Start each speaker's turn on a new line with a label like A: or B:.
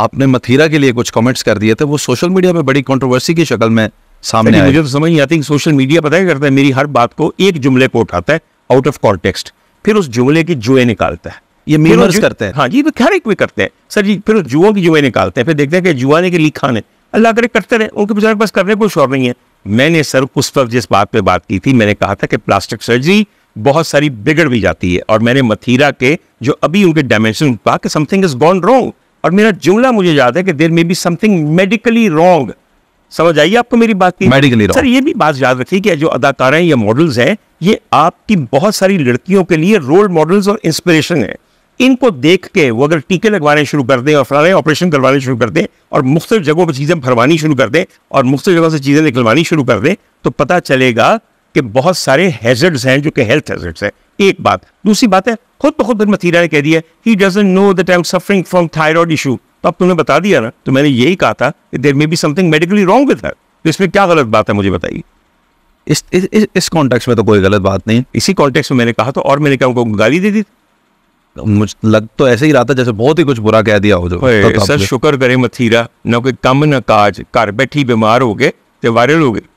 A: आपने मथीरा के लिए कुछ कमेंट्स कर दिए थे वो सोशल मीडिया में बड़ी कंट्रोवर्सी की शक्ल में सामने आए मुझे तो समझ नहीं आती सोशल मीडिया पता ही करता है मेरी हर बात को एक जुमले को उठाता है आउट ऑफ कॉन्टेक्स्ट फिर उस जुमले की जुए निकालता है ये मीमर्स करते हैं हाँ जी हर एक भी करते हैं सर जी फिर जुओं की जुए निकालते हैं फिर देखते हैं कि जुआ ने के लिए खाने अल्लाह करे करते रहे उनके बेचारे पास करने कोई शौर नहीं है मैंने सर उस वक्त जिस बात पे बात की थी मैंने कहा था कि प्लास्टिक सर्जरी बहुत सारी बिगड़ भी जाती है और मैंने मथीरा के जो अभी उनके डायमेंशन कहा कि समथिंग इज गॉन रॉन्ग और मेरा जुमला मुझे याद है कि there may be something medically wrong समझ आइए आपको मेरी बात की मेडिकली सर ये भी बात याद रखिए कि जो हैं या मॉडल्स हैं ये आपकी बहुत सारी लड़कियों के लिए रोल मॉडल्स और इंस्पिरेशन है इनको देख के वो अगर टीके लगवाने शुरू कर दें और फलाने ऑपरेशन करवाने शुरू कर दें और मुख्तु जगहों पर चीज़ें भरवानी शुरू कर दें और मुख्तु जगहों से चीज़ें निकलवानी शुरू कर दें तो पता चलेगा कि बहुत सारे हैजर्ड्स हैं जो कि हेल्थ हैजर्ड्स हैं एक बात दूसरी बात है खुद ब खुद मथीरा ने कह दिया he doesn't know that I am suffering from thyroid issue तो अब तुमने बता दिया ना तो मैंने यही कहा था कि there may be something medically wrong with her तो इसमें क्या गलत बात है मुझे बताइए इस इस इस, इस कॉन्टेक्स्ट में तो कोई गलत बात नहीं इसी कॉन्टेक्स्ट में मैंने कहा तो और मैंने क्या उनको गाली दे दी मुझ लग तो ऐसे ही रहा था जैसे बहुत ही कुछ बुरा कह दिया हो जो तो सर शुक्र करें मथीरा ना कोई कम ना काज घर बैठी बीमार हो गए ते वायरल हो गए